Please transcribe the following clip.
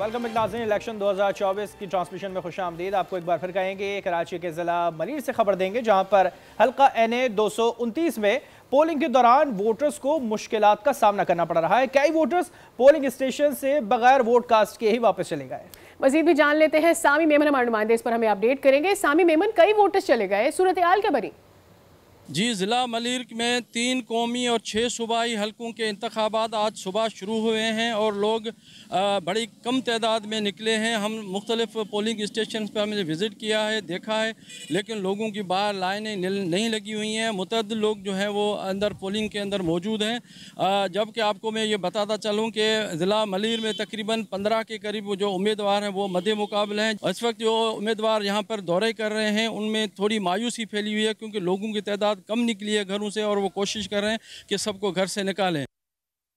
welcome नाजिन election 2024 की transmission में खुश आमदीद आपको एक बार फिर कहेंगे कराची के ज़िला मरीर से खबर देंगे जहां पर हल्का एन ए में पोलिंग के दौरान वोटर्स को मुश्किल का सामना करना पड़ रहा है कई वोटर्स पोलिंग स्टेशन से बगैर वोट कास्ट के ही वापस चले गए मजीद भी जान लेते हैं सामी मेमन हमारे नुमाइंदे इस पर हमें अपडेट करेंगे सामी मेमन कई वोटर्स चले गए सूरत क्या बनी जी ज़िला मलिर में तीन कौमी और छः सूबाई हलकों के इंतबात आज सुबह शुरू हुए हैं और लोग बड़ी कम तादाद में निकले हैं हम मुख्तलिफ पोलिंग स्टेशन पर हमने विज़िट किया है देखा है लेकिन लोगों की बाहर लाइनें नहीं लगी हुई हैं मतद लोग जो हैं वो अंदर पोलिंग के अंदर मौजूद हैं जबकि आपको मैं ये बताता चलूँ कि ज़िला मलिर में तकरीबन पंद्रह के करीब जो उम्मीदवार हैं वो मदे मुकाबले हैं इस वक्त जो उम्मीदवार यहाँ पर दौरे कर रहे हैं उनमें थोड़ी मायूसी फैली हुई है क्योंकि लोगों की तादाद कम निकली है घरों से और वो कोशिश कर रहे हैं कि सबको घर से निकालें